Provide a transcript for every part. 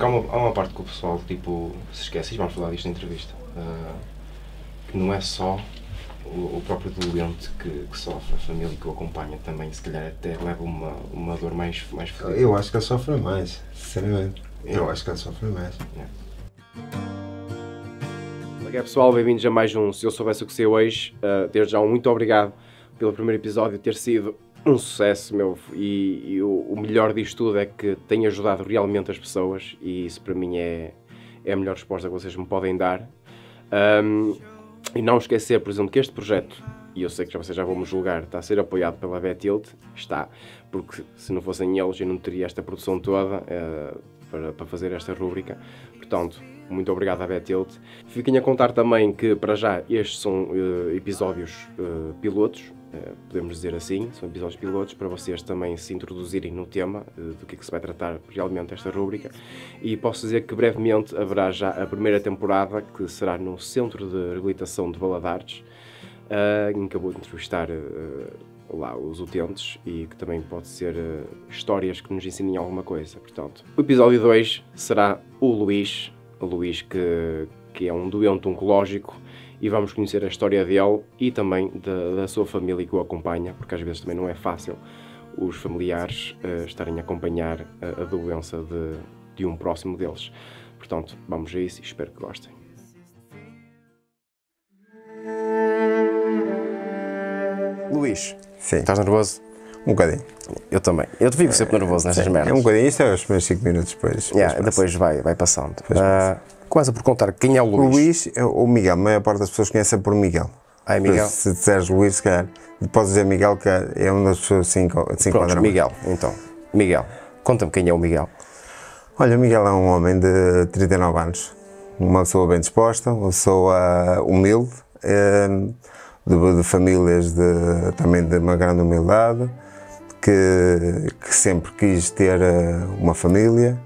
Há uma, há uma parte que o pessoal tipo, se esquece, e vamos falar disto na entrevista, uh, que não é só o, o próprio doente que, que, sofre, a família que o acompanha também, se calhar até leva uma, uma dor mais, mais forte. Eu acho que ele sofre mais, sinceramente. É. Eu acho que ele sofre mais. É. Olá pessoal, bem-vindos a mais um Se Eu Soubesse O Que Sei Hoje. Uh, desde já, muito obrigado pelo primeiro episódio ter sido um sucesso, meu. E, e o, o, melhor disto tudo é que tem ajudado realmente as pessoas, e isso para mim é, é a melhor resposta que vocês me podem dar. Um, e não esquecer, por exemplo, que este projeto, e eu sei que já vocês já vão me julgar, está a ser apoiado pela Betilt, está, porque se não fossem eles eu não teria esta produção toda uh, para, para fazer esta rúbrica. Portanto, muito obrigado à Betilt. Fiquem a contar também que, para já, estes são uh, episódios uh, pilotos, eh, podemos dizer assim, são episódios pilotos para vocês também se introduzirem no tema eh, do que, é que se vai tratar realmente esta rúbrica. E posso dizer que brevemente haverá já a primeira temporada, que será no Centro de Reabilitação de Valadares, eh, em que eu vou entrevistar lá os utentes e que também pode ser histórias que nos ensinem alguma coisa. Portanto, o episódio 2 será o Luís, o Luís que, que é um doente oncológico e vamos conhecer a história dele e também da, da sua família que o acompanha, porque às vezes também não é fácil os familiares uh, estarem a acompanhar a, a doença de, de um próximo deles. Portanto, vamos a isso e espero que gostem. Luís, Sim. estás nervoso? Um bocadinho. Eu também. Eu te fico sempre eh, nervoso nestas merdas. É um bocadinho, isso é os primeiros 5 minutos depois. Yeah, depois, vai, vai passando. Depois uh, passa quase por contar. Quem é o Luís? Luís ou o Miguel. A maior parte das pessoas conhece por Miguel. Ah, é Miguel? Se disseres Luís, se calhar, podes dizer Miguel, que é uma das pessoas assim que se Miguel, então. Miguel, conta-me quem é o Miguel. Olha, o Miguel é um homem de 39 anos, uma pessoa bem disposta, uma pessoa humilde, eh, de, de famílias de, também de uma grande humildade, que, que sempre quis ter eh, uma família,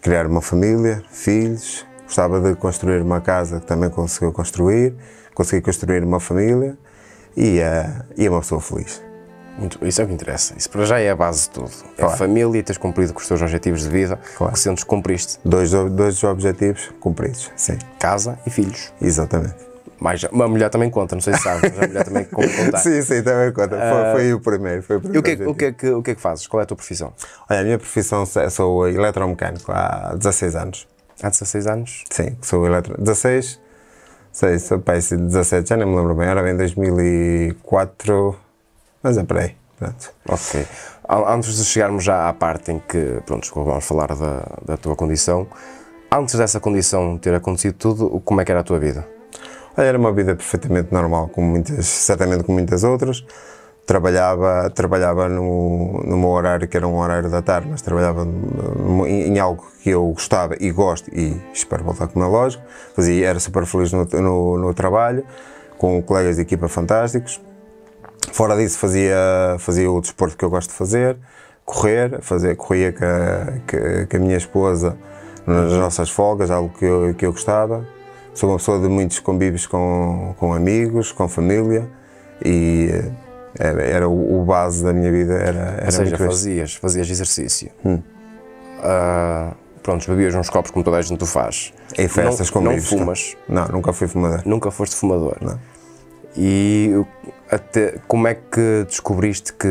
criar uma família, filhos, gostava de construir uma casa que também conseguiu construir, consegui construir uma família e, eh, e é uma pessoa feliz. Muito, isso é o que interessa. Isso para já é a base de tudo. É claro. É a família, teres cumprido com os teus objetivos de vida, claro. que sentes cumpriste. Dois, dois objetivos cumpridos, sim. Casa e filhos. Exatamente. Mas uma mulher também conta, não sei se sabes, mas a mulher também conta. sim, sim, também conta. Uh, foi, ah, foi, o primeiro. Foi o, primeiro o, que, é o, que é que, o que é que fazes? Qual é a tua profissão? Olha, a minha profissão, sou eletromecânico há 16 anos. Há 16 anos? Sim, sou eletro. 16? Sei, sou pai, 17, já nem me lembro bem. Era bem 2004, mas é para aí. Pronto. Ok. Antes de chegarmos já à parte em que, pronto, vamos falar da, da tua condição, antes dessa condição ter acontecido tudo, como é que era a tua vida? Era uma vida perfeitamente normal, como muitas, certamente como muitas outras trabalhava, trabalhava no, no meu horário, que era um horário da tarde, mas trabalhava em, em algo que eu gostava e gosto, e espero voltar como é lógico, fazia, era super feliz no, no, no trabalho, com colegas de equipa fantásticos. Fora disso, fazia, fazia o desporto que eu gosto de fazer, correr, fazer, corria com a, com a minha esposa nas nossas folgas, algo que eu, que eu gostava. Sou uma pessoa de muitos convívios com, com amigos, com família e era, era o, o base da minha vida, era, era Ou seja, fazias, fazias exercício. Hum. Uh, pronto, bebias uns copos como toda a gente o faz. Em festas, não, convives. Não tá? fumas. Não, nunca fui fumador. Nunca foste fumador. Não. E até, como é que descobriste que,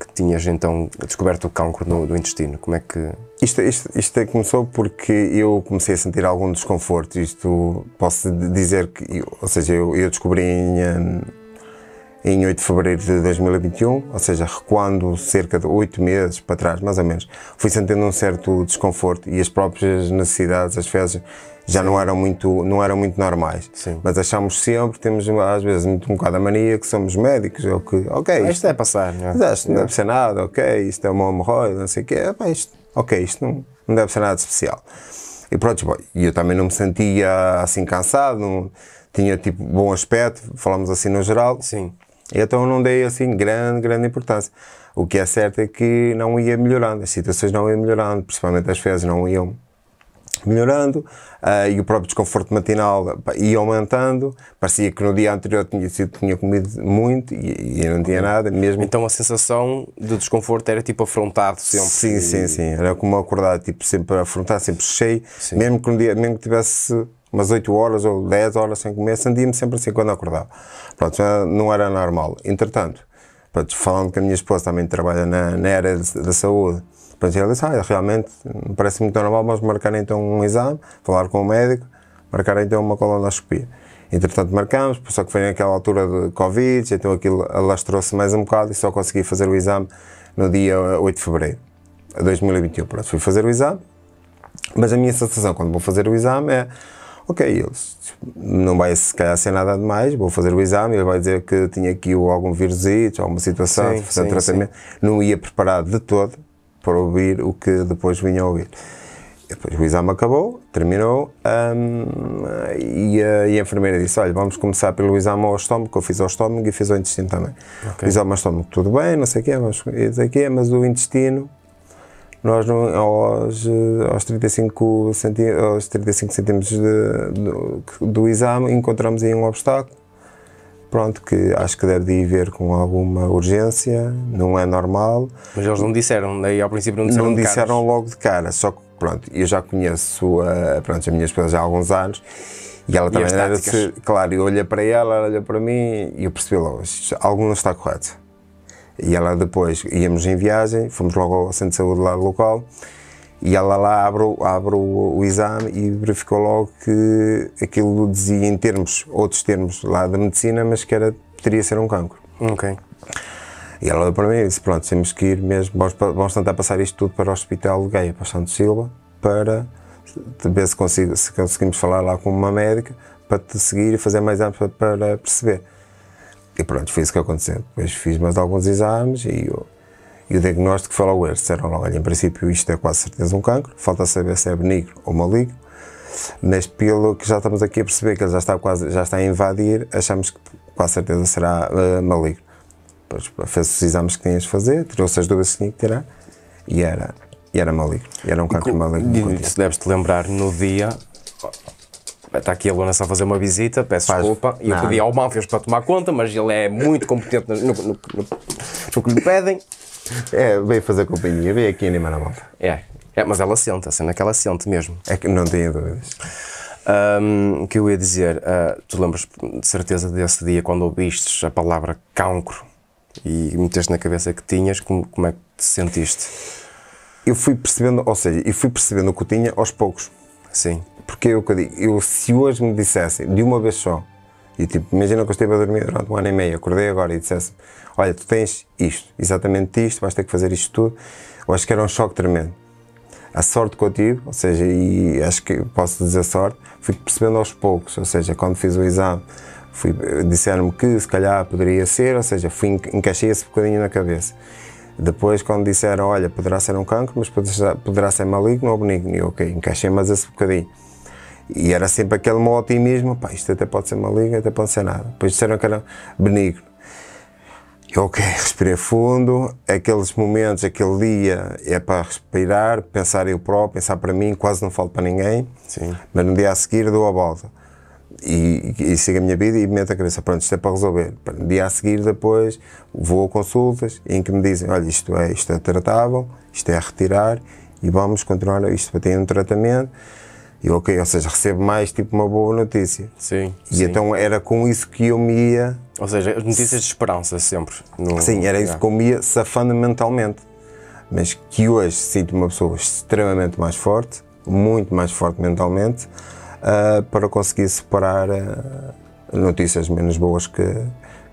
que tinhas então descoberto o cancro no, do intestino? Como é que... Isto, isto, isto é começou porque eu comecei a sentir algum desconforto. Isto posso dizer que, ou seja, eu, eu descobri em, em 8 de fevereiro de 2021, ou seja, recuando cerca de 8 meses para trás, mais ou menos, fui sentindo um certo desconforto e as próprias necessidades, as fezes, já não eram muito não eram muito normais. Sim. Mas achamos sempre, temos às vezes muito um bocado a mania que somos médicos, ou que, ok. Ah, isto, isto é passar, não é? Isto, não deve ser nada, ok, isto é uma hemorroida, não sei o quê, é, isto, ok, isto não, não deve ser nada especial. E pronto, bom, eu também não me sentia assim cansado, não, tinha tipo bom aspecto, falamos assim no geral. Sim. Então não dei assim grande, grande importância. O que é certo é que não ia melhorando, as situações não iam melhorando, principalmente as fezes não iam melhorando uh, e o próprio desconforto matinal ia aumentando. Parecia que no dia anterior tinha, tinha comido muito e, e não tinha nada mesmo. Então a sensação de desconforto era tipo afrontado sempre? Sim, e... sim, sim. Era como acordar tipo sempre afrontado, sempre cheio, sim. mesmo que no dia, mesmo que tivesse umas 8 horas ou 10 horas sem comer, sentia-me sempre assim quando acordava. Pronto, não era normal. Entretanto, pronto, falando que a minha esposa também trabalha na, na área da saúde, pronto, ela disse, ah, realmente, parece muito normal, mas marcar então um exame, falar com o médico, marcar então uma colonoscopia. Entretanto, marcamos, só que foi naquela altura de Covid, então aquilo alastrou-se mais um bocado e só consegui fazer o exame no dia 8 de fevereiro de 2021. Pronto, fui fazer o exame, mas a minha sensação quando vou fazer o exame é Ok, eles não vai se calhar ser nada demais, vou fazer o exame, ele vai dizer que tinha aqui algum vírusito, alguma situação, sim, fazer sim, tratamento. Sim. Não ia preparado de todo para ouvir o que depois vinha a ouvir. Depois o exame acabou, terminou, hum, e, a, e, a, enfermeira disse: Olha, vamos começar pelo exame ao estômago, eu fiz ao estômago e fiz ao intestino também. Okay. O exame ao estômago, tudo bem, não sei o quê, mas, sei o quê, mas o intestino nós não, aos, eh, aos 35 centímetros, aos 35 centímetros de, do, do, exame encontramos aí um obstáculo, pronto, que acho que deve de ir ver com alguma urgência, não é normal. Mas eles não disseram, daí ao princípio não disseram Não disseram logo de cara, só que pronto, eu já conheço a, pronto, a minha esposa já há alguns anos e ela e também se claro, eu olhei para ela, ela olhou para mim e eu percebi logo, algo não está correto e ela depois, íamos em viagem, fomos logo ao centro de saúde lá local e ela lá abre, abre o, o, exame e verificou logo que aquilo dizia em termos, outros termos lá da medicina, mas que era, teria ser um cancro. Ok. E ela olhou para mim e disse, pronto, temos que ir mesmo, vamos, vamos tentar passar isto tudo para o hospital de Gaia, para Santo Silva, para ver se, consigo, se, conseguimos falar lá com uma médica, para te seguir e fazer mais exames para, para perceber. E pronto, foi isso que aconteceu. Depois fiz mais alguns exames e, e o diagnóstico foi logo este. Disseram logo, olha, em princípio isto é quase certeza um cancro, falta saber se é benigno ou maligno. Mas pelo que já estamos aqui a perceber que ele já está, quase, já está a invadir, achamos que quase certeza será uh, maligno. Depois fez os exames que tinhas de fazer, tirou-se as dúvidas que tinha que tirar e era, e era maligno. E era um cancro e, maligno. E, se deves-te lembrar, no dia está aqui a só a fazer uma visita, peço Faz. desculpa. E eu pedi ao Manfias para tomar conta, mas ele é muito competente no, no, no, no que lhe pedem. É, veio fazer companhia, veio aqui animar a malta. É, é, mas ela sente, a cena é que ela sente mesmo. É que não tenho dúvidas. Um, que eu ia dizer, uh, tu lembras de certeza desse dia quando ouvistes a palavra cancro e meteste na cabeça que tinhas, como, como é que te sentiste? Eu fui percebendo, ou seja, eu fui percebendo o que eu tinha aos poucos. Sim porque é eu, digo eu se hoje me dissessem de uma vez só, e tipo, imagina que eu estive a dormir durante um ano e meio, acordei agora e dissesse: Olha, tu tens isto, exatamente isto, vais ter que fazer isto tudo. Eu acho que era um choque tremendo. A sorte que eu tive, ou seja, e acho que posso dizer sorte, fui percebendo aos poucos, ou seja, quando fiz o exame, disseram-me que se calhar poderia ser, ou seja, fui, encaixei esse bocadinho na cabeça. Depois, quando disseram, olha, poderá ser um cancro, mas poderá, poderá ser maligno ou benigno, e ok, encaixei mais esse bocadinho. E era sempre aquele meu otimismo, pá, isto até pode ser uma liga, até pode ser nada. Depois disseram que era benigno. Eu, ok, respirei fundo, aqueles momentos, aquele dia é para respirar, pensar eu próprio, pensar para mim, quase não falo para ninguém. Sim. Mas no dia a seguir dou a volta. E, e, e sigo a minha vida e meto a cabeça, pronto, isto é para resolver. No dia a seguir, depois, vou a consultas em que me dizem, olha, isto é, isto é tratável, isto é a retirar e vamos continuar, isto para ter um tratamento e ok, ou seja, recebo mais tipo uma boa notícia. Sim. E sim. então era com isso que eu me ia. Ou seja, notícias de esperança sempre. No... Sim, era isso que eu me ia safando mentalmente. Mas que hoje sinto uma pessoa extremamente mais forte, muito mais forte mentalmente, uh, para conseguir separar uh, notícias menos boas que,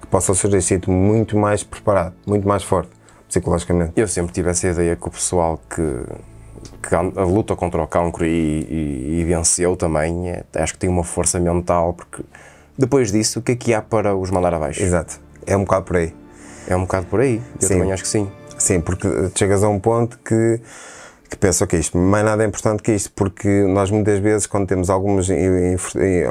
que possam ser. Sinto muito mais preparado, muito mais forte psicologicamente. Eu sempre tive essa ideia que o pessoal que a luta contra o cancro e, e, e, venceu também, é, acho que tem uma força mental, porque depois disso, o que é que há para os mandar abaixo? Exato, é um bocado por aí. É um bocado por aí, eu sim. também acho que sim. Sim, porque chegas a um ponto que, que penso, ok, isto mais nada é importante que isto, porque nós muitas vezes, quando temos algumas,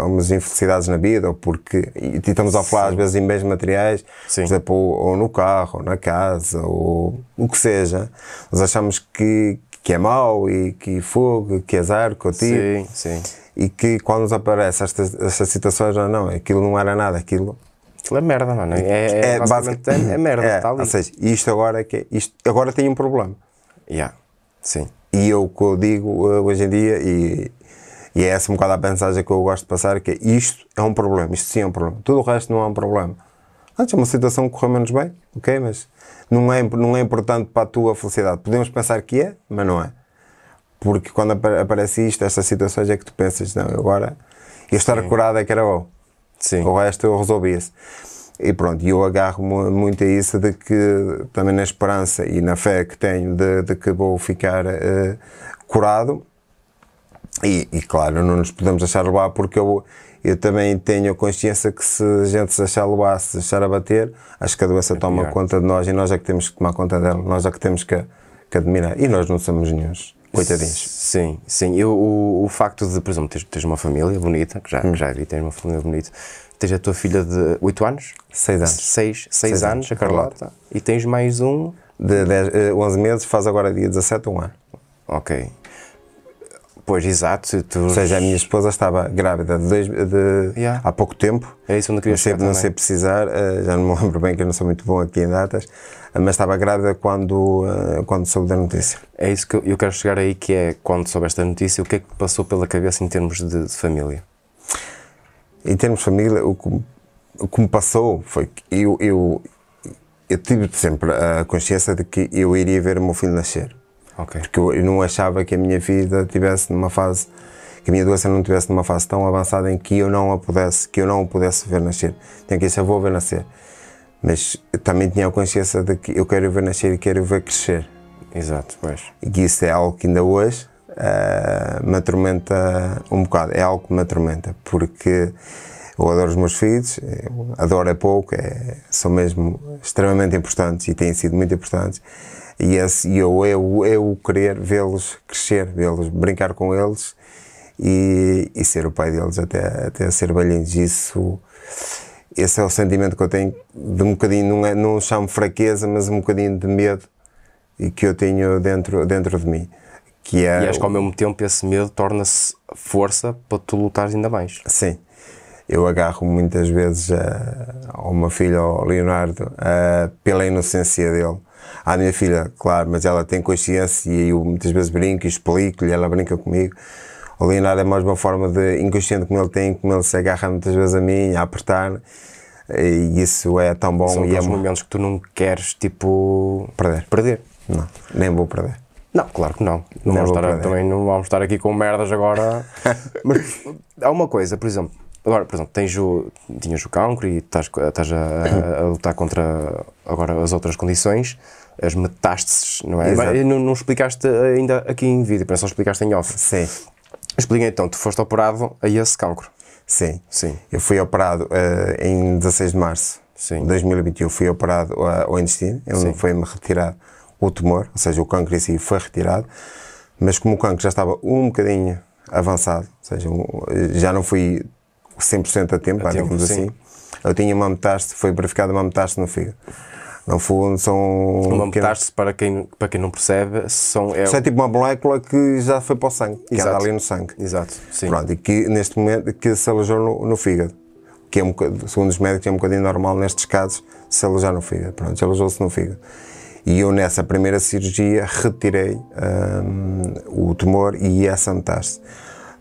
algumas infelicidades na vida, ou porque e estamos a falar sim. às vezes em bens materiais, sim. por exemplo, ou, ou, no carro, ou na casa, ou o que seja, nós achamos que, que é mau e que fogo, que azar, que eu tiro Sim, sim. E que quando nos aparece estas, estas situações, não, não, aquilo não era nada, aquilo. Aquilo é merda, mano. É, é, é basicamente é, é merda, é, tal. Tá ou seja, isto agora é que é, isto agora tem um problema. Yeah. Sim. E eu que eu digo eh, hoje em dia, e, e é essa um bocado a mensagem que eu gosto de passar, que é isto é um problema, isto sim é um problema. Tudo o resto não é um problema. Antes é uma situação que correu menos bem, ok? Mas não é, não é importante para a tua felicidade. Podemos pensar que é, mas não é. Porque quando ap aparece isto, estas situações, é que tu pensas, não, agora eu estar curado é que era bom. Sim. O resto eu resolvi isso E pronto, eu agarro-me muito a isso de que, também na esperança e na fé que tenho de, de que vou ficar uh, curado. E, e, claro, não nos podemos deixar levar porque eu eu também tenho consciência que se a gente se achar loar, se deixar a bater, acho que a doença é toma pior. conta de nós e nós é que temos que tomar conta dela, nós é que temos que, que admirar. E nós não somos nenhums. Coitadinhos. Sim, sim. Eu, o, o facto de, por exemplo, teres, teres uma família bonita, que já, hum. já vi, é tens uma família bonita, tens a tua filha de 8 anos? 6 anos. 6, 6 anos, anos, a Carlota. Carlota. E tens mais um? De 10, 11 eh, meses, faz agora dia 17, um ano. Ok. Pois, exato. Tu... Ou seja, a minha esposa estava grávida de, de yeah. há pouco tempo. É isso onde queria chegar Não sei precisar, eh, já não me lembro bem que eu não sou muito bom aqui em datas, eh, mas estava grávida quando, eh, quando soube da notícia. É isso que eu quero chegar aí, que é quando soube esta notícia, o que é que passou pela cabeça em termos de, de família? Em termos de família, o que, o que me passou foi que eu, eu, eu tive sempre a consciência de que eu iria ver o meu filho nascer Okay. Porque eu, eu não achava que a minha vida tivesse numa fase que a minha doença não estivesse numa fase tão avançada em que eu não a pudesse, que eu não pudesse ver nascer. Tenho que eu vou ver nascer. Mas também tinha a consciência de que eu quero ver nascer e quero ver crescer. Exato, pois. E isso é algo que ainda hoje uh, me atormenta um bocado. É algo que me atormenta, porque eu adoro os meus filhos, adoro é pouco, é, são mesmo extremamente importantes e têm sido muito importantes e, esse, e eu, é o querer vê-los crescer, vê-los brincar com eles e, e, ser o pai deles até, até ser velhinhos. Isso, esse é o sentimento que eu tenho de um bocadinho, não, é, não chamo fraqueza, mas um bocadinho de medo que eu tenho dentro, dentro de mim. Que é e acho que ao mesmo tempo esse medo torna-se força para tu lutares ainda mais. Sim. Eu agarro muitas vezes a, eh, a uma filha, ao Leonardo, a, eh, pela inocência dele à minha filha, claro, mas ela tem consciência e eu muitas vezes brinco e explico-lhe, ela brinca comigo. O Leonardo é mais uma forma de inconsciente como ele tem, como ele se agarra muitas vezes a mim, a apertar. E isso é tão bom. São e é momentos que tu não queres, tipo. Perder. Perder. Não, nem vou perder. Não, claro que não. Não, vamos estar, também não vamos estar aqui com merdas agora. mas há uma coisa, por exemplo, Agora, por exemplo, tens o, tinhas o cancro e estás, estás a, a, a, lutar contra agora as outras condições, as metástases, não é? Não, não explicaste ainda aqui em vídeo, só explicaste em off. Sim. Explica então, tu foste operado a esse cancro. Sim. Sim. Eu fui operado uh, em 16 de março Sim. de 2021, fui operado uh, ao intestino, foi-me retirado o tumor, ou seja, o cancro em si foi retirado, mas como o cancro já estava um bocadinho avançado, ou seja, já não fui 100% a tempo, a tempo assim. Eu tinha uma metástase, foi uma metástase no fígado. foi fundo, são. Uma metástase, para quem, para quem não percebe, são. É... Isso é tipo uma molécula que já foi para o sangue, que Exato. anda ali no sangue. Exato, sim. Pronto, e que neste momento que se alojou no, no fígado, que é um segundo os médicos, é um bocadinho normal nestes casos se alojar no fígado. Pronto, alojou-se no fígado. E eu, nessa primeira cirurgia, retirei hum, o tumor e essa metástase.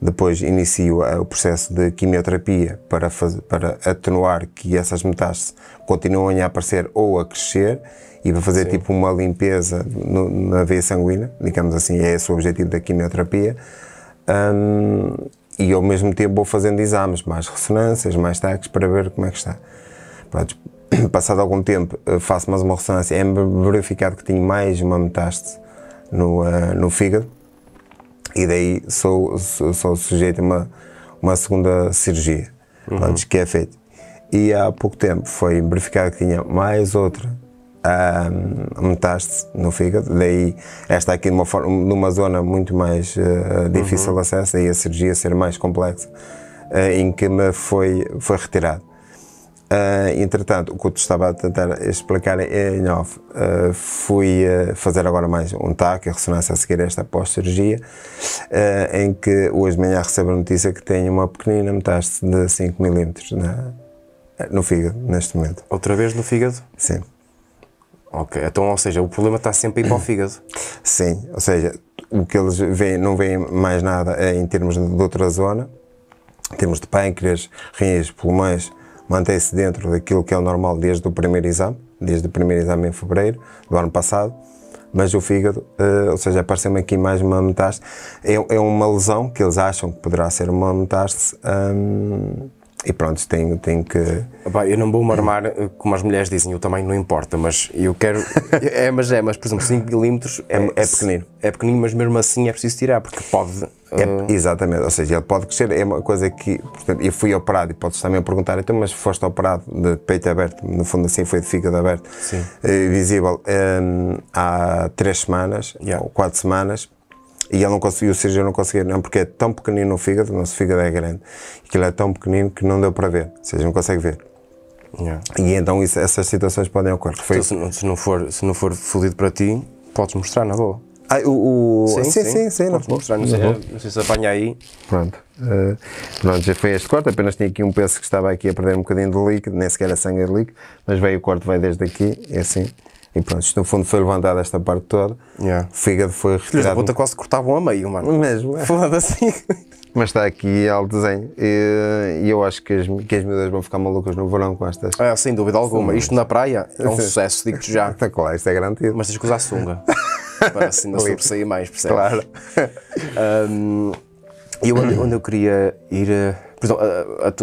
Depois inicio eh, o processo de quimioterapia para, para atenuar que essas metástases continuem a aparecer ou a crescer e para fazer Sim. tipo uma limpeza no, na veia sanguínea, digamos assim, é esse o objetivo da quimioterapia. Um, e ao mesmo tempo vou fazendo exames, mais ressonâncias, mais taques, para ver como é que está. Pronto. Passado algum tempo eh, faço mais uma ressonância, é verificado que tenho mais uma metástase no, uh, no fígado e daí sou, sou, sou sujeito a uma, uma segunda cirurgia, uhum. antes que é feita. E há pouco tempo foi verificado que tinha mais outra um, metástase no fígado, daí esta aqui numa, forma, numa zona muito mais uh, difícil uhum. de acesso, daí a cirurgia ser mais complexa, uh, em que me foi, foi retirado. Ah, entretanto, o que eu te estava a tentar explicar em off, uh, fui uh, fazer agora mais um TAC, a ressonância a seguir esta pós-cirurgia, em que hoje de manhã recebo a notícia que tenho uma pequenina metástase de 5 milímetros no fígado, neste momento. Outra vez no fígado? Sim. Ok, então, ou seja, o problema está sempre aí para o fígado? Sim, ou seja, o que eles veem, não veem mais nada eh, em termos de, de outra zona, em termos de pâncreas, rins, pulmões, mantém-se dentro daquilo que é o normal desde o primeiro exame, desde o primeiro exame em fevereiro do ano passado, mas o fígado, eh, ou seja, apareceu-me aqui mais uma metástase, é, é, uma lesão que eles acham que poderá ser uma metástase hum, e pronto, tenho, tenho que... eu não vou me armar, eh, como as mulheres dizem, o tamanho não importa, mas eu quero... é, mas é, mas por exemplo, 5 milímetros é, é, é pequenino. É pequenino, mas mesmo assim é preciso tirar, porque pode é, ah. exatamente, ou seja, ele pode crescer, é uma coisa que, portanto, eu fui operado e podes também perguntar, então, mas foste operado de peito aberto, no fundo assim foi de fígado aberto, é visível, hum, há três semanas, yeah. ou quatro semanas, e ele não conseguiu, o cirurgião não conseguiu, não, porque é tão pequenino o fígado, o nosso fígado é grande, e aquilo é tão pequenino que não deu para ver, ou seja, não consegue ver. Yeah. E então isso, essas situações podem ocorrer. Então, se, não, se, não for, se não for fodido para ti, podes mostrar na boa. Ah, o, o... Ah, sim, sim, sim, sim, não, mostrar, não, sei, uhum. não sei se apanha aí. Pronto. Uh, pronto, já foi este corte, apenas tinha aqui um peso que estava aqui a perder um bocadinho de líquido, nem sequer a sangue de líquido, mas veio o corte, vai desde aqui, é assim. E pronto, isto no fundo foi levantado esta parte toda. Yeah. O fígado foi retirado. Filhos da puta quase cortavam a meio, mano. Mesmo. É. Foda-se. Mas está aqui alto desenho. E, e, eu acho que as, que as miúdas vão ficar malucas no verão com estas. Ah, sem dúvida alguma. Isto na praia é um sucesso, digo-te já. Está claro, isto é garantido. Mas tens que usar sunga. para se ainda sobressair mais, percebe? Claro. Um, e onde, onde, eu queria ir. Eh, por exemplo,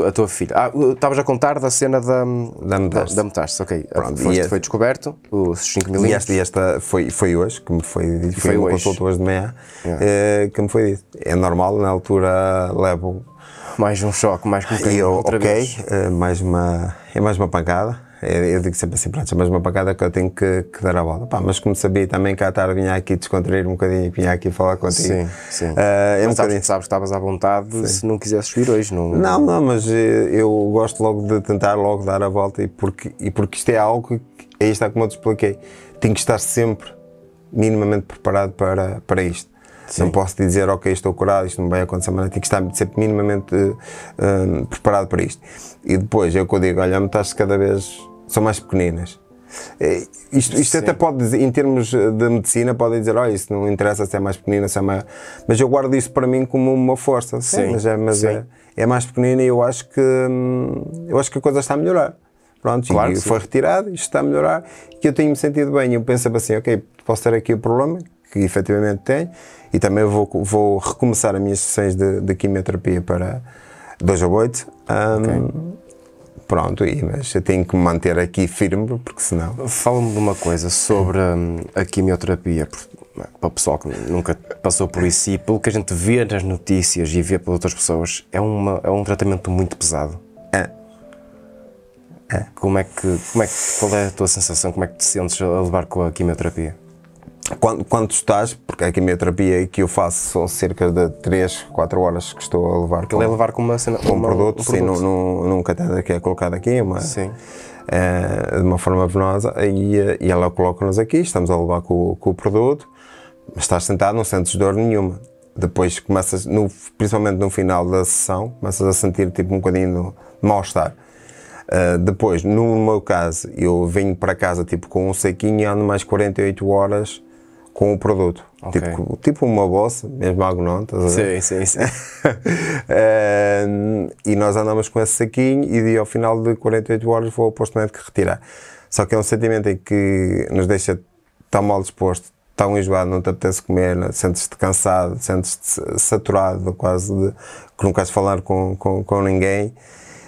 a, a, tua filha. Ah, estavas a contar da cena da, da, metástase. da, da metástase. Ok. Pronto, Foste, foi descoberto, os 5 mil E esta, e esta foi, foi hoje, que me foi dito. Foi, foi uma hoje de manhã, yeah. Eh, que me foi dito. É normal, na altura levo. Mais um choque, mais um eu, Ok, vez. Eh, mais uma, é mais uma pancada. Eu digo sempre assim, pronto, é mais uma pancada que eu tenho que, que dar a bola. Pá, mas como sabia também que à tarde vinha aqui descontrair um bocadinho e vinha aqui falar contigo. Sim, sim. Uh, é um sabes, sabes que estavas à vontade sim. se não quisesses vir hoje, não? Não, não, mas eu gosto logo de tentar logo dar a volta e porque, e porque isto é algo que, aí é está é como eu te expliquei, tenho que estar sempre minimamente preparado para, para isto. Sim. Não posso dizer, ok, estou curado, isto não vai acontecer, mas tenho que estar sempre minimamente uh, preparado para isto. E depois, eu é que eu digo, olha, me estás cada vez são mais pequeninas. Isto, isto até pode dizer, em termos eh, de medicina, podem dizer, oh, isso não interessa se é mais pequenina, se é mais... Mas eu guardo isso para mim como uma força, sim, mas, é, mas É, é, mais pequenina e eu acho que, hum, eu acho que a coisa está a melhorar. Pronto, claro foi retirado, isto está a melhorar, que eu tenho-me sentido bem. Eu pensava assim, ok, posso ter aqui o problema, que efetivamente tenho, e também vou, vou recomeçar as minhas sessões de, de quimioterapia para 2 a 8. Um, okay pronto, mas eu tenho que me manter aqui firme, porque senão. Fala-me de uma coisa sobre hum, a quimioterapia, para o pessoal que nunca passou por isso, e pelo que a gente vê nas notícias e vê para outras pessoas, é, uma, é um tratamento muito pesado. É. é. Como é que, como é que, qual é a tua sensação? Como é que te sentes a levar com a quimioterapia? quando, quando estás, porque a quimioterapia que eu faço são cerca de 3, 4 horas que estou a levar. Que é com, levar com uma cena, com um produto, um produto, sim, num, num catéter que é colocado aqui, uma, sim. Eh, de uma forma venosa, e, eh, e ela coloca-nos aqui, estamos a levar com, com o produto, estás sentado, não sentes dor nenhuma. Depois começas, no, principalmente no final da sessão, começas a sentir tipo um bocadinho de mal-estar. Uh, depois, no meu caso, eu venho para casa tipo com um sequinho e ando mais 48 horas com o produto. Okay. Tipo, tipo uma bolsa mesmo agonão, estás a ver? Sim, sim, sim. Eh, e nós andamos com esse saquinho e ao final de 48 horas vou ao posto médico retirar. Só que é um sentimento em que nos deixa tão mal disposto, tão enjoado, não te apetece comer, né? sentes-te cansado, sentes-te saturado, quase, de, que não queres falar com, com, com ninguém. Ou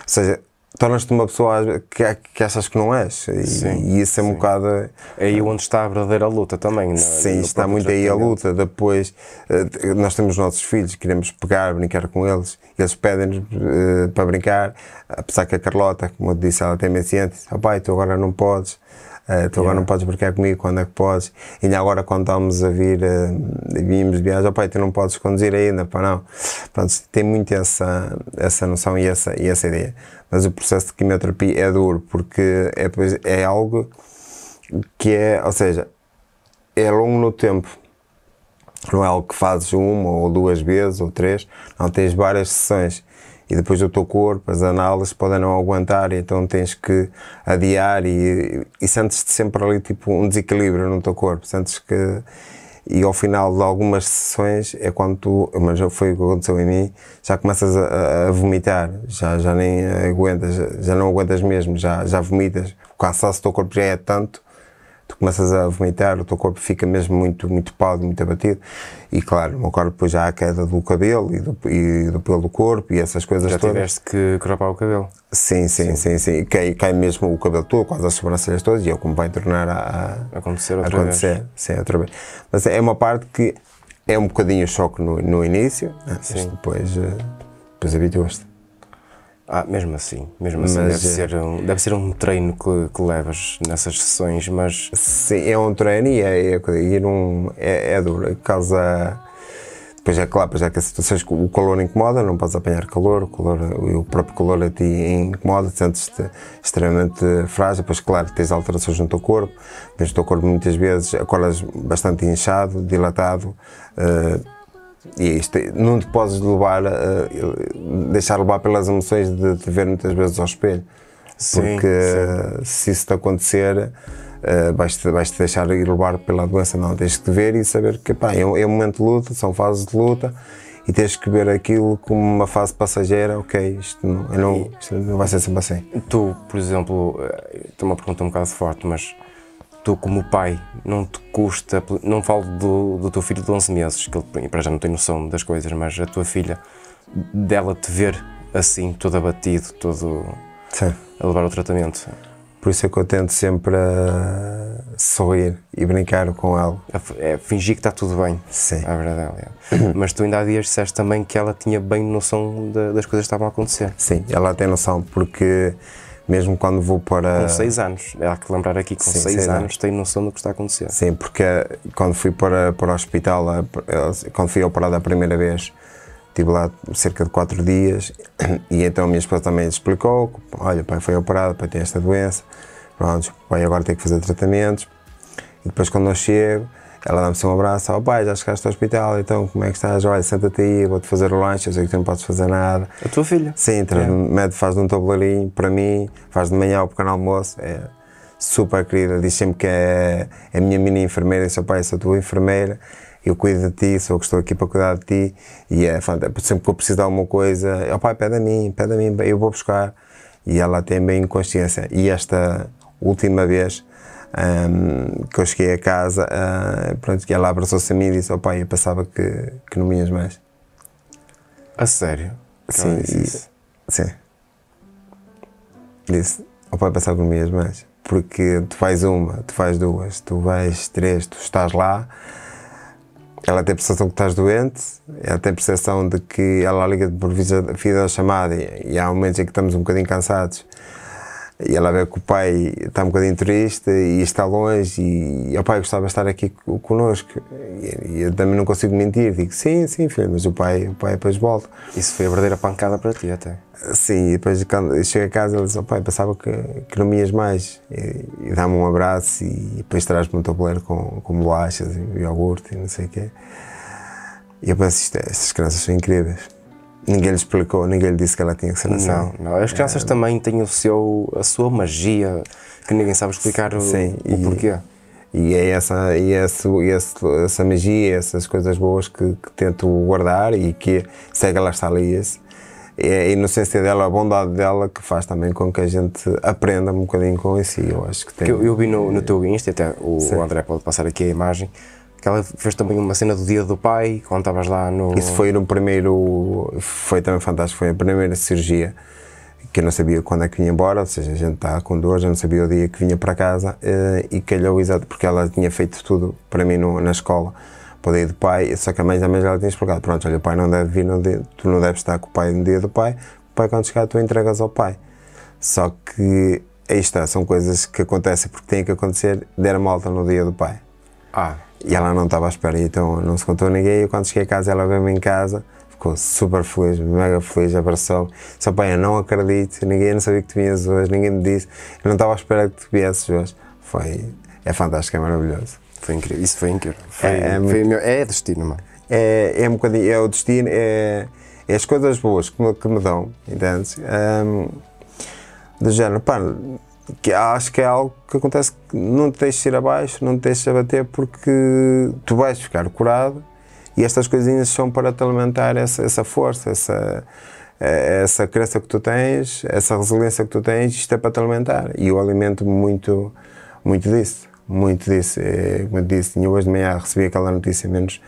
seja, tornas-te uma pessoa que, que achas que não és. E, sim, e isso é um bocado. É aí onde está a verdadeira luta também, não é? Sim, está muito aí a luta. Depois, eh, nós temos nossos filhos, queremos pegar, brincar com eles, eles pedem-nos uh, para brincar. Apesar que a Carlota, como eu disse, ela tem me ciente: oh, ah, pai, tu agora não podes. Uh, tu yeah. agora não podes brincar comigo, quando é que podes? E ainda agora quando estávamos a vir, uh, vimos de viagem, oh pai, tu não podes conduzir ainda, pá, não. Pronto, tem muito essa, essa noção e essa, e essa ideia mas o processo de quimioterapia é duro porque é, é algo que é, ou seja, é longo no tempo. Não é algo que fazes uma ou duas vezes ou três, não, tens várias sessões e depois o teu corpo, as análises podem não aguentar, então tens que adiar e, e sentes-te sempre ali tipo um desequilíbrio no teu corpo, sentes que e ao final de algumas sessões é quando tu, mas foi o que aconteceu em mim, já começas a, a vomitar, já, já nem aguentas, já não aguentas mesmo, já, já vomitas, o cansaço do teu corpo já é tanto tu começas a vomitar, o teu corpo fica mesmo muito, muito pálido, muito abatido. E claro, o meu corpo depois já há a queda do cabelo e do, e do pelo do corpo e essas coisas já todas. Já tiveste que cropar o cabelo? Sim, sim, sim, sim. sim. Cai, cai mesmo o cabelo todo, quase as sobrancelhas todas, e é como vai tornar a, a acontecer outra acontecer. vez. Sim, outra vez. Mas é uma parte que é um bocadinho choque no, no início, né? mas depois, eh, depois habituas-te. Ah, mesmo assim, mesmo assim mas, deve, é. ser um, deve ser um treino que, que levas nessas sessões, mas... Sim, é um treino e é, é, um, é, é duro, causa... Pois é, claro, pois é que as situações o calor incomoda, não podes apanhar calor, o, calor, o próprio calor a ti incomoda, sentes-te extremamente frágil, pois claro, tens alterações no teu corpo, mas o teu corpo muitas vezes acordas bastante inchado, dilatado, uh, e isto é, não te podes levar, uh, deixar levar pelas emoções de te ver muitas vezes ao espelho. Sim, porque sim. se isso te acontecer, uh, vais-te vais -te deixar ir levar pela doença. Não, tens que ver e saber que pá, é, é um momento de luta, são fases de luta e tens que ver aquilo como uma fase passageira, ok, isto não, não, isto não vai ser sempre assim. Tu, por exemplo, estou eh, uma pergunta um bocado forte, mas tu como pai não te custa, não falo do, do teu filho de 11 meses, que ele para já não tem noção das coisas, mas a tua filha, dela te ver assim, todo abatido, todo Sim. a levar o tratamento. Por isso é que eu tento sempre a sorrir e brincar com ela. É, fingir que está tudo bem. Sim. A é verdade é. Mas tu ainda há dias disseste também que ela tinha bem noção de, das coisas que estavam a acontecer. Sim, ela tem noção, porque mesmo quando vou para. Com 6 anos, há que lembrar aqui, com 6 anos, anos tenho noção do que está a acontecer. Sim, porque eh, quando fui para, para o hospital, eh, quando fui operado a primeira vez, estive lá cerca de 4 dias e então a minha esposa também explicou: olha, pai, foi operado, pai, tem esta doença, pronto, pai, agora tem que fazer tratamentos. E depois quando eu chego ela dá-me seu um abraço, ó oh, pai, já chegaste ao hospital, então como é que estás? Olha, senta-te aí, vou-te fazer o lanche, eu sei que tu não podes fazer nada. A tua filha? Sim, traz é. faz um tabuleirinho para mim, faz de manhã o pequeno almoço. É super querida, diz sempre que é, é a minha mini enfermeira, seu pai, sou tua enfermeira eu cuido de ti, sou eu que estou aqui para cuidar de ti e é fantástico. É sempre que eu preciso de alguma coisa, oh pai, pede a mim, pede a mim, eu vou buscar e ela tem bem consciência e esta última vez um, que eu cheguei a casa, uh, pronto, que ela abraçou-se a mim e disse: "O pai, eu pensava que, que não me ias mais. A sério? sim, disse e, sim. Disse: pai, pensava que não me ias mais. Porque tu faz uma, tu faz duas, tu vais três, tu estás lá. Ela tem a percepção que estás doente, ela tem a percepção de que ela liga-te por vida chamada e, e há momentos em que estamos um bocadinho cansados e ela vê que o pai está um bocadinho triste e está longe e o pai gostava de estar aqui conosco e, e eu também não consigo mentir digo sim sim filho mas o pai o pai depois volta isso foi a verdadeira pancada para ti até sim e depois quando chego a casa ele diz o oh, pai pensava que, que não me ias mais e, e dá-me um abraço e, e depois traz-me um tabuleiro com, com bolachas e iogurte e não sei o quê e eu penso é, estas crianças são incríveis Ninguém lhe explicou, ninguém lhe disse que ela tinha seleção. Não, não. As crianças é. também têm o seu, a sua magia, que ninguém sabe explicar Sim, o, o e, porquê. E é essa, e é esse, é esse, essa magia, é essas coisas boas que, que tento guardar e que segue lá ela está ali. Esse. É a inocência dela, a bondade dela, que faz também com que a gente aprenda um bocadinho com isso. Eu acho que tem. Eu, eu vi no, no teu Insta, até o, o André pode passar aqui a imagem que ela fez também uma cena do Dia do Pai, quando estavas lá no. Isso foi no primeiro. Foi também fantástico, foi a primeira cirurgia que eu não sabia quando é que vinha embora, ou seja, a gente está com dor, já não sabia o dia que vinha para casa eh, e calhou exato, porque ela tinha feito tudo para mim no, na escola, para o dia do pai, só que a mãe também já tinha explicado: pronto, olha, o pai não deve vir no dia, tu não deves estar com o pai no dia do pai, o pai quando chegar tu entregas ao pai. Só que aí está, são coisas que acontecem porque têm que acontecer, deram malta no dia do pai. Ah. E ela não estava à espera, então não se contou a ninguém. E quando cheguei a casa, ela veio-me em casa, ficou super feliz, mega feliz, abraçou-me. Só pai, eu não acredito, ninguém não sabia que tu vinhas hoje, ninguém me disse, eu não estava à espera que tu viesses hoje. Foi, é fantástico, é maravilhoso. Foi incrível, isso foi incrível. Foi, é, é, foi é destino, mano. É, é um bocadinho, é o destino, é, é as coisas boas que me, que me dão, entende? Um, do género, pá, que é, acho que é algo que acontece, não te deixes ir abaixo, não te deixes abater, porque tu vais ficar curado e estas coisinhas são para te alimentar essa, essa força, essa, essa crença que tu tens, essa resiliência que tu tens, isto é para te alimentar. E eu alimento muito, muito disso, muito disso. É, como eu disse, hoje de manhã recebi aquela notícia menos,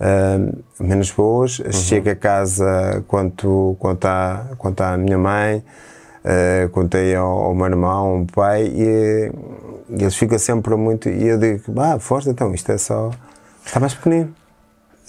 uh, menos boas, uhum. chego a casa quanto, quanto, à, quanto à minha mãe, eh, contei ao, ao, meu irmão, ao pai, e, e, eh, eles ficam sempre muito. E eu digo: ah, força, então, isto é só. Está mais pequenino.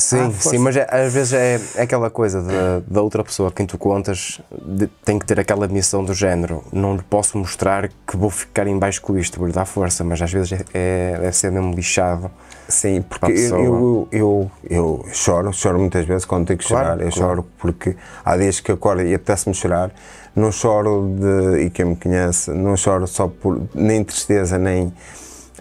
Sim, ah, sim, mas é, às vezes é, é aquela coisa da, da, outra pessoa, quem tu contas, de, tem que ter aquela admissão do género. Não lhe posso mostrar que vou ficar em baixo com isto, vou-lhe dar força, mas às vezes é, é, deve ser mesmo lixado. Sim, porque eu, eu, eu, eu, choro, choro muitas vezes quando tenho que claro, chorar. Eu claro. choro porque há dias que acordo e apetece-me chorar. Não choro, de, e quem me conhece, não choro só por nem tristeza, nem,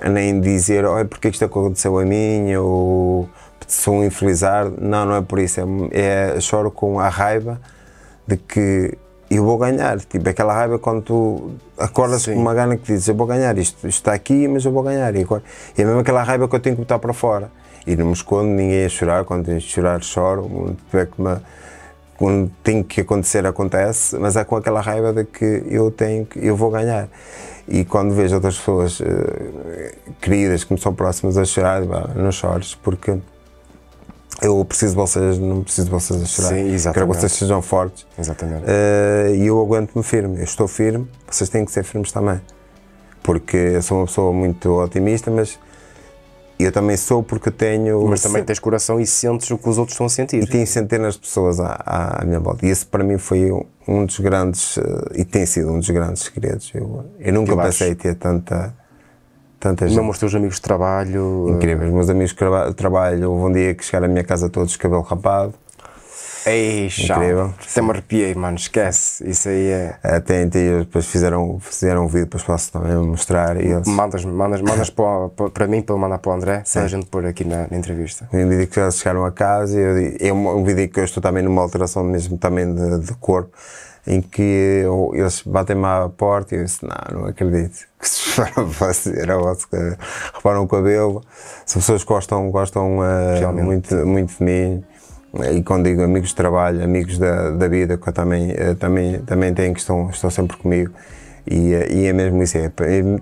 nem dizer, olha, porque é isto aconteceu a mim, ou sou um infelizardo. Não, não é por isso. É, é, choro com a raiva de que eu vou ganhar. Tipo, aquela raiva quando tu acordas Sim. com uma gana que dizes eu vou ganhar isto, isto está aqui, mas eu vou ganhar. E, agora, é mesmo aquela raiva que eu tenho que botar para fora. E não me escondo ninguém a chorar. Quando tenho que chorar, choro. É quando tem que acontecer, acontece. Mas é com aquela raiva de que eu tenho eu vou ganhar. E quando vejo outras pessoas uh, queridas que me são próximas a chorar, não chores, porque eu preciso de vocês, não preciso de vocês a chorar. Sim, exatamente. Quero que vocês sejam fortes. Exatamente. Eh, e uh, eu aguento-me firme, eu estou firme, vocês têm que ser firmes também. Porque eu sou uma pessoa muito otimista, mas eu também sou porque tenho. Mas também tens coração e sentes o que os outros estão a sentir. E tem centenas de pessoas à, à, minha volta. E esse para mim foi um dos grandes, eh, e tem sido um dos grandes segredos. Eu, eu nunca eu pensei acho. ter tanta Tanta gente. Mesmo os teus amigos de trabalho. Eh, Incríveis. Meus amigos de trabalho, houve um dia que chegaram à minha casa todos cabelo rapado. Ei, chão. Incrível. Até me arrepiei, mano, esquece. Isso aí é. Até, então depois fizeram, fizeram um vídeo, depois posso também mostrar. E eles... mandas mandas, mandas para, para, mim, para mandar para o André, Sim. para a gente pôr aqui na, na entrevista. Um vídeo que eles chegaram a casa e eu, é um, um vídeo que eu estou também numa alteração mesmo também de, de corpo em que eles batem-me à porta e eu disse, não, não acredito que se foram fazer era Reparam o cabelo, as pessoas gostam, gostam uh, muito, muito de mim e quando digo amigos de trabalho, amigos da, da vida, que eu também, uh, também, também têm que estão, estão sempre comigo e, uh, e é mesmo isso, é, é,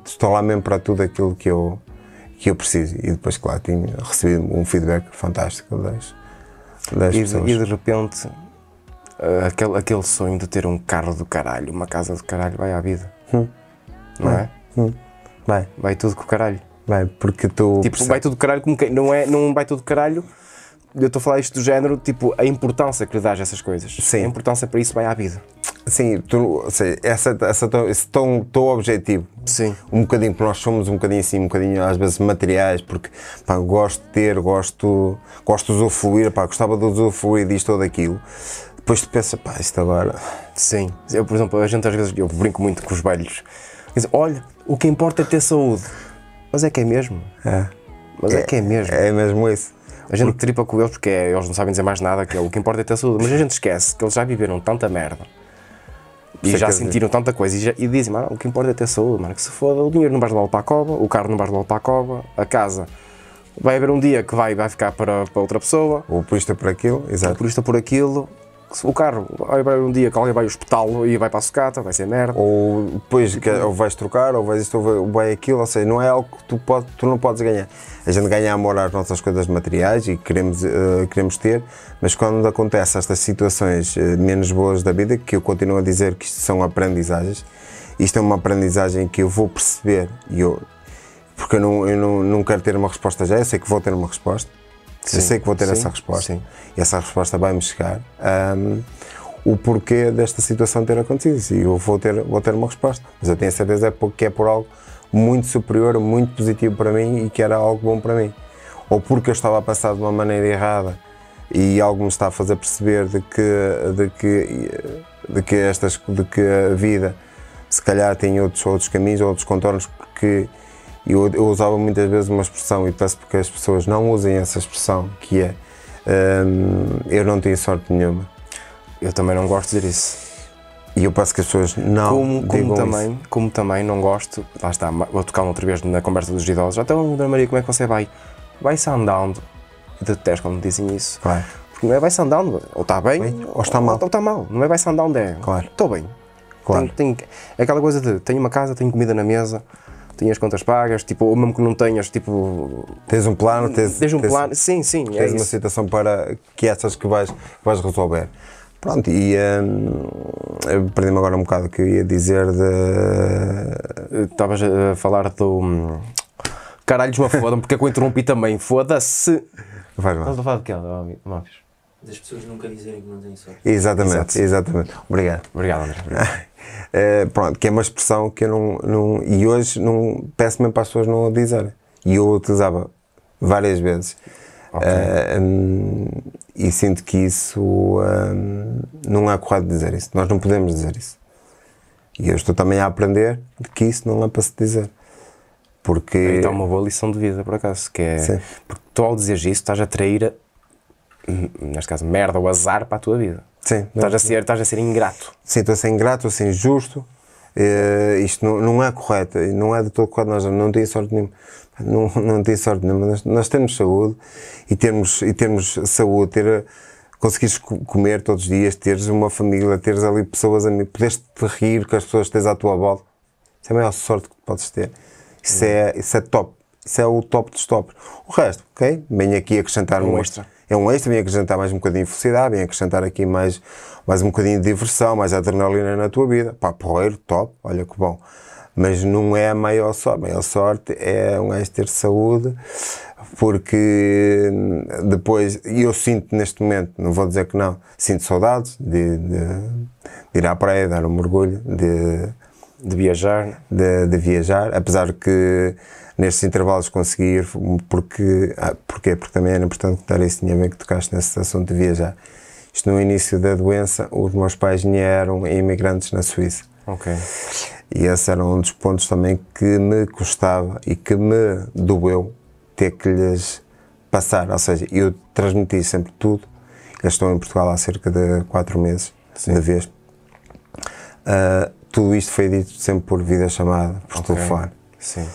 estou lá mesmo para tudo aquilo que eu, que eu preciso e depois, claro, tinha recebido um feedback fantástico das, das e, pessoas. E de repente ah, aquele, aquele sonho de ter um carro do caralho, uma casa do caralho, vai à vida. Hum. Não vai. é? Hum. Vai. Vai tudo com o caralho. Vai, porque tu. Tipo, vai tudo caralho como quem. Não, é, não vai tudo caralho. Eu estou a falar isto do género, tipo, a importância que lhe dás a essas coisas. Sim. A importância para isso vai à vida. Sim, tu, sei, essa, essa, esse tão objetivo. Sim. Um bocadinho, porque nós somos um bocadinho assim, um bocadinho às vezes materiais, porque pá, gosto de ter, gosto, gosto de usufruir, pá, gostava de usufruir disto ou daquilo depois tu pensa, pá, isto agora. Sim. Eu, por exemplo, a gente às vezes, eu brinco muito com os velhos. Dizem, olha, o que importa é ter saúde. Mas é que é mesmo. É. Mas é, é que é mesmo. É mesmo isso. A gente tripa com eles porque é, eles não sabem dizer mais nada, que é o que importa é ter saúde. Mas a gente esquece que eles já viveram tanta merda e já sentiram tanta coisa e, já, e dizem, mano, ah, o que importa é ter saúde, mano, que se foda, o dinheiro não vais levar para a cova, o carro não vais levar para a cova, a casa. Vai haver um dia que vai, vai ficar para, para outra pessoa. O isto por aquilo, exato. O isto por aquilo, o carro vai um dia que alguém vai ao hospital e vai para a sucata, vai ser merda. Ou depois que, ou vais trocar, ou vais isto, ou vai aquilo, ou seja, não é algo que tu, pode, tu não podes ganhar. A gente ganha amor às nossas coisas materiais e queremos, uh, queremos ter, mas quando acontecem estas situações eh, menos boas da vida, que eu continuo a dizer que isto são aprendizagens, isto é uma aprendizagem que eu vou perceber, e eu, porque eu, não, eu não, não quero ter uma resposta já, eu sei que vou ter uma resposta, Sim, eu sei que vou ter sim, essa resposta. Sim. E essa resposta vai-me chegar. Um, o porquê desta situação ter acontecido. E eu vou ter, vou ter uma resposta. Mas eu tenho certeza que é por algo muito superior, muito positivo para mim e que era algo bom para mim. Ou porque eu estava a passar de uma maneira errada e algo me está a fazer perceber de que, de que, de que, estas, de que a vida se calhar tem outros, outros caminhos, outros contornos que e eu, eu, usava muitas vezes uma expressão, e peço porque as pessoas não usem essa expressão, que é hum, eu não tenho sorte nenhuma. Eu também não gosto de dizer isso. E eu peço que as pessoas não como, como também isso. Como também não gosto, lá está, vou tocar outra vez na conversa dos idosos, então, Dona Maria, como é que você vai? Vai-se andando. Eu detesto quando dizem isso. Vai. Porque não é vai-se andando, ou está bem, bem, ou está mal. Ou está mal, não é vai-se andando, é... Claro. Estou bem. Claro. Tenho, tenho, aquela coisa de, tenho uma casa, tenho comida na mesa, tenhas contas pagas, tipo, ou mesmo que não tenhas, tipo. Tens um plano, tens. Tens um tens, plano, sim, sim. É tens é uma isso. situação para que essas que vais, que vais resolver. Pronto, e um, perdi-me agora um bocado que eu ia dizer de. Estavas a falar do. Hum, caralhos, uma foda porque é que eu interrompi também. Foda-se. Vai, vai. Estás a falar de que? Das pessoas nunca dizerem que não têm sorte. Exatamente, Exato. exatamente. Obrigado. Obrigado, André. Obrigado. é, eh, pronto, que é uma expressão que eu não. não e hoje não, peço mesmo para as pessoas não a dizerem. E eu a utilizava várias vezes. Okay. Uh, eh, um, e sinto que isso um, não é correto dizer isso. Nós não podemos dizer isso. E eu estou também a aprender que isso não é para se dizer. Porque. Então, é uma boa lição de vida, por acaso, que é. Porque tu, ao dizer isso, estás a trair Hum, neste caso, merda ou azar para a tua vida. Sim. Estás a ser, estás a ser ingrato. Sim, estou a ser ingrato, a ser injusto. Uh, isto não, não é correto, não é de todo correto, nós não temos sorte nenhuma. Não, não tem sorte nenhuma. Nós, nós, temos saúde e temos, e temos saúde, ter, conseguires comer todos os dias, teres uma família, teres ali pessoas, poderes te rir com as pessoas que tens à tua volta. Isso é a maior sorte que podes ter. Isso, hum. é, isso é top. Isso é o top dos tops. O resto, ok? Venho aqui acrescentar um, um extra. extra é um extra, vem acrescentar mais um bocadinho de felicidade, vem acrescentar aqui mais, mais um bocadinho de diversão, mais adrenalina na tua vida. Pá, porreiro, top, olha que bom. Mas não é a maior sorte. A maior sorte é um gajo ter saúde, porque depois, e eu sinto neste momento, não vou dizer que não, sinto saudades de, de, de ir à praia, dar um mergulho, de de viajar. De, de viajar, apesar que nestes intervalos conseguir, porque, ah, porque Porque também era importante dar esse dinheiro bem que tocaste nesse assunto de viajar. Isto no início da doença, os meus pais eram imigrantes na Suíça. Ok. E esse era um dos pontos também que me custava e que me doeu ter que lhes passar. Ou seja, eu transmiti sempre tudo. Eles estão em Portugal há cerca de quatro meses, Sim. de vez. Uh, tudo isto foi dito sempre por vida chamada, por okay. telefone. Sim.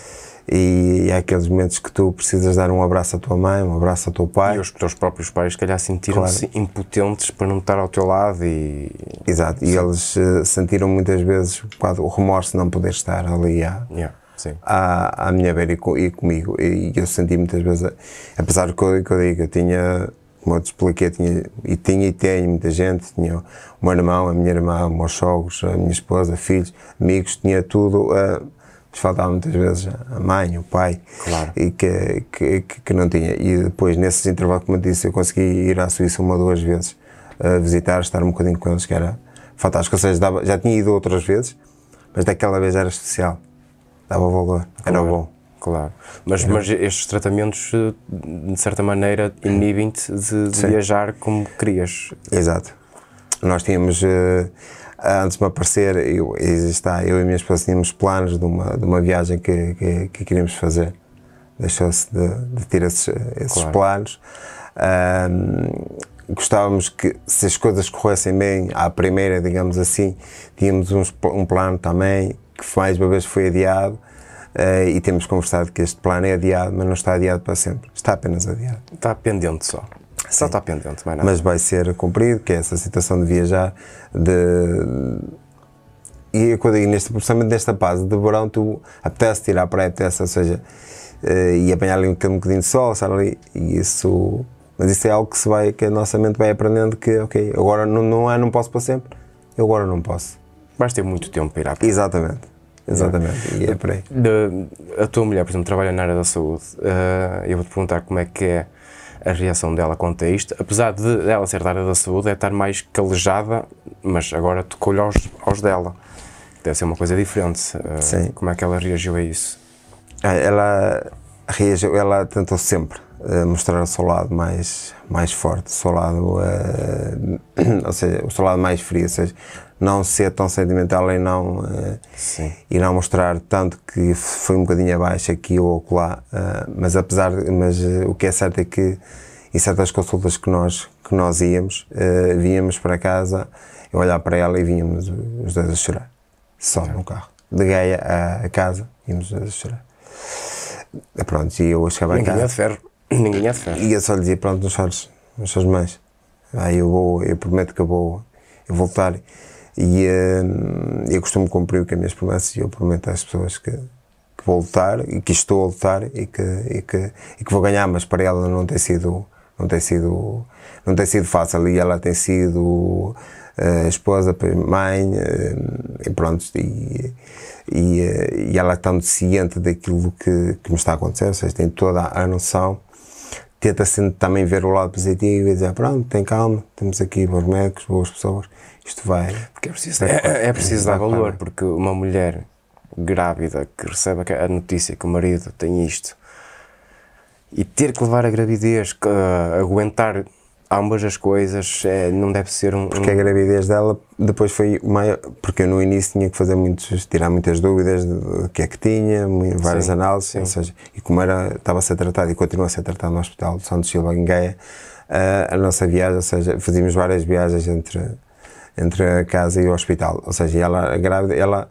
E, e há é aqueles momentos que tu precisas dar um abraço à tua mãe, um abraço ao teu pai. E os teus próprios pais, se calhar, sentiram-se claro. impotentes por não estar ao teu lado e. Exato, Sim. e eles eh, sentiram muitas vezes o remorso de não poder estar ali à, yeah. à, à minha beira e, e comigo. E eu senti muitas vezes, apesar do que que eu digo, eu tinha modo expliquei, tinha, e tinha e tenho muita gente, tinha o meu irmão, a minha irmã, os meus sogros, a minha esposa, filhos, amigos, tinha tudo, uh, faltava muitas vezes a mãe, o pai, claro. e que, que, que, não tinha. E depois, nesses intervalos, como eu disse, eu consegui ir à Suíça uma ou duas vezes, uh, visitar, estar um bocadinho com eles, que era fantástico, ou seja, dava, já tinha ido outras vezes, mas daquela vez era especial, dava valor, claro. era bom. Claro, mas, mas estes tratamentos, eh, de certa maneira, inibem-te de, de viajar como querias. Exato. Nós tínhamos, eh, antes de me aparecer, eu, está, eu e a minha esposa tínhamos planos de uma, de uma viagem que, que, que queríamos fazer. Deixou-se de, de ter esses, esses claro. planos. gostávamos que, se as coisas corressem bem, à primeira, digamos assim, tínhamos uns, um plano também, que mais uma vez foi adiado uh, e temos conversado que este plano é adiado, mas não está adiado para sempre. Está apenas adiado. Está pendente só. Sim. Só está pendente, mais nada. Mas vai ser cumprido, que é essa situação de viajar, de e é quando aí neste, precisamente nesta fase de verão tu apetece tirar para apetece, ou seja, eh, e apanhar ali um bocadinho de sol, sabe ali, e isso, mas isso é algo que se vai, que a nossa mente vai aprendendo que, ok, agora não, não é, não posso para sempre, eu agora não posso. Vais ter muito tempo para ir à praia. Exatamente. Exatamente, e é por aí. a tua mulher, por exemplo, trabalha na área da saúde. Eh, eu vou-te perguntar como é que é a reação dela quanto a isto. Apesar de ela ser da área da saúde, é estar mais calejada, mas agora tocou-lhe aos, aos dela. Deve ser uma coisa diferente. Eh, Sim. Como é que ela reagiu a isso? Ah, ela reagiu, ela tentou sempre eh, mostrar o seu lado mais, mais forte, o seu lado, ou seja, o seu lado mais frio, ou seja, não ser tão sentimental e não, uh, e não mostrar tanto que foi um bocadinho abaixo aqui ou acolá, uh, mas apesar, mas uh, o que é certo é que em certas consultas que nós, que nós íamos, uh, víamos para casa, eu olhar para ela e vínhamos os dois a chorar, só no carro. De Gaia a, a casa, íamos os dois a chorar. Pronto, e eu chegava Ninguém a casa. É de ferro. Ninguém é de ferro. E eu só lhe dizia, pronto, não chores, não chores mais. Aí eu vou, eu prometo que eu vou, eu voltar. E uh, eu costumo cumprir com as minhas promessas e eu prometo às pessoas que, que vou lutar e que estou a lutar e que, e que, e que vou ganhar, mas para ela não tem sido não tem sido não tem sido fácil e ela tem sido uh, esposa, mãe uh, e pronto e, e, uh, e ela está é muito ciente daquilo que, que me está a acontecer, ou seja, tem toda a noção tenta sempre também ver o lado positivo e dizer pronto, tem calma, temos aqui bons médicos, boas pessoas isto vai. Porque é preciso, é, é preciso dar valor, porque uma mulher grávida que recebe a notícia que o marido tem isto e ter que levar a gravidez, que, uh, aguentar ambas as coisas, é, não deve ser um. Porque um... a gravidez dela depois foi maior. Porque eu no início tinha que fazer muitos, tirar muitas dúvidas do que é que tinha, várias sim, análises, sim. ou seja, e como era, estava a ser tratado e continua a ser tratado no Hospital de Santos Silva em Gaia, eh, a nossa viagem, ou seja, fazíamos várias viagens entre entre a casa e o hospital. Ou seja, ela grávida, ela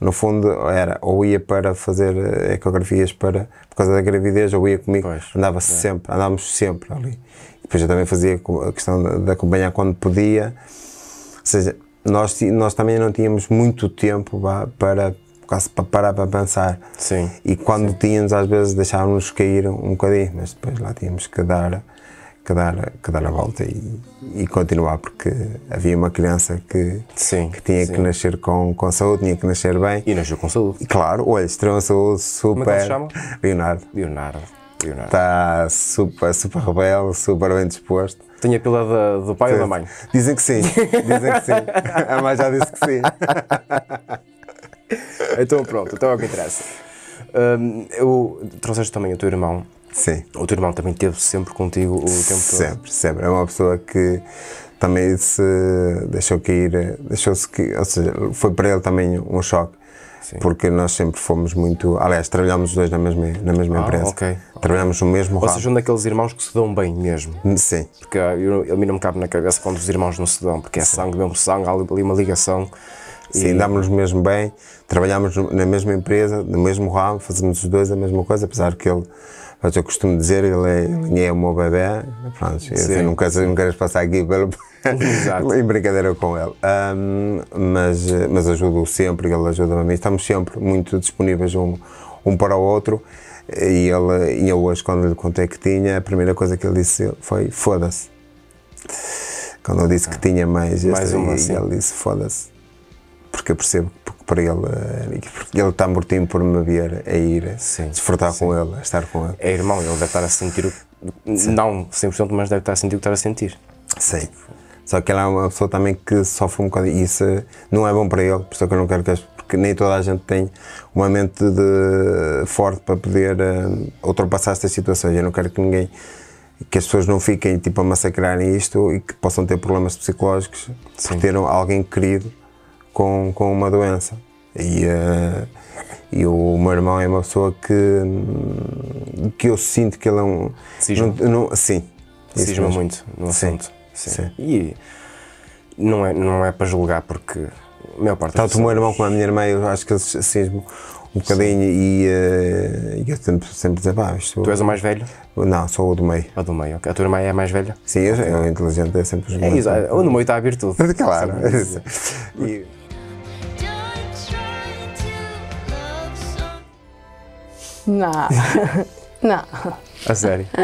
no fundo era ou ia para fazer eh, ecografias para por causa da gravidez ou ia comigo pois, andava é. sempre andávamos sempre ali depois eu também fazia a questão de, acompanhar quando podia ou seja nós nós também não tínhamos muito tempo para quase para parar para pensar sim e quando sim. tínhamos às vezes deixávamos cair um bocadinho mas depois lá tínhamos que dar que dar, que dar a volta e, e continuar, porque havia uma criança que, sim, que tinha sim. que nascer com, com saúde, tinha que nascer bem. E nasceu com saúde. claro, olha, estreou é saúde super. Como é que se chama? Leonardo. Leonardo. Leonardo. Está super, super rebelde, super bem disposto. Tem a pila da, do pai sim. ou da mãe? Dizem que sim, dizem que sim. a mãe já disse que sim. então pronto, então é o que interessa. Um, eu trouxeste também o teu irmão Sim. O teu irmão também teve sempre contigo o tempo todo? Sempre, sempre. É uma pessoa que também se deixou cair, deixou-se que, ou seja, foi para ele também um choque. Sim. Porque nós sempre fomos muito. Aliás, trabalhámos os dois na mesma, na mesma ah, empresa. Okay. Trabalhámos okay. no mesmo ramo. Ou seja, um daqueles irmãos que se dão bem mesmo. Sim. Porque ah, eu, eu, a mim não me cabe na cabeça quando os irmãos não se dão, porque é Sim. sangue, mesmo sangue, há ali uma ligação. Sim, e... nos mesmo bem, trabalhámos na mesma empresa, no mesmo ramo, fazemos os dois a mesma coisa, apesar que ele mas eu costumo dizer, ele é, é, é o meu bebê, pronto, assim, nunca, nunca queres passar aqui pelo, em brincadeira com ele. Um, mas, mas ajudo-o sempre, ele ajuda-me a mim, estamos sempre muito disponíveis um, um para o outro. E ele, e eu hoje, quando lhe contei que tinha, a primeira coisa que ele disse foi: foda-se. Quando eu disse ah, que tinha mais, mais este, uma, e, ele disse: foda-se. Porque eu percebo por ele, eh, ele está mortinho por me ver a ir, sim, desfrutar sim. com ele, a estar com ele. É irmão, ele deve estar a sentir, o, sim. não 100%, mas deve estar a sentir o que está a sentir. Sim. Só que ela é uma pessoa também que sofre um bocadinho, e isso não é bom para ele, por isso é que eu não quero que as porque nem toda a gente tem uma mente de, forte para poder uh, ultrapassar estas situações. Eu não quero que ninguém, que as pessoas não fiquem tipo a massacrarem isto e que possam ter problemas psicológicos Sim. por ter alguém querido com, com uma doença. E, uh, e o meu irmão é uma pessoa que, que eu sinto que ele é um. Cisma. Não, não, sim. Cisma muito no assunto. Sim, sim. sim. E não é, não é para julgar, porque a maior parte Tanto o meu irmão como a minha irmã, eu acho que eles cismam um bocadinho e, uh, eu sempre, sempre dizia, pá, isto... Tu és o mais velho? Não, sou o do meio. A ah, do meio, ok. A tua irmã é a mais velha? Sim, eu, eu inteligente, é sempre os É, O do meio está a virtude. Claro. e, Não. não. A sério?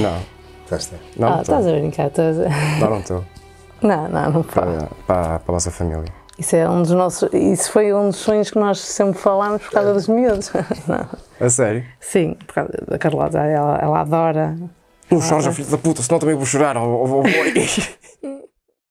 Não. Estás não, ah, estás a brincar, estás a... Não, não estou. Não, não, não para, para, para a nossa família. Isso, é um dos nossos, isso foi um dos sonhos que nós sempre falámos por causa é. dos miúdos. A sério? Sim, por causa da Carlota, ela, ela adora. Não chores, filho da puta, senão também vou chorar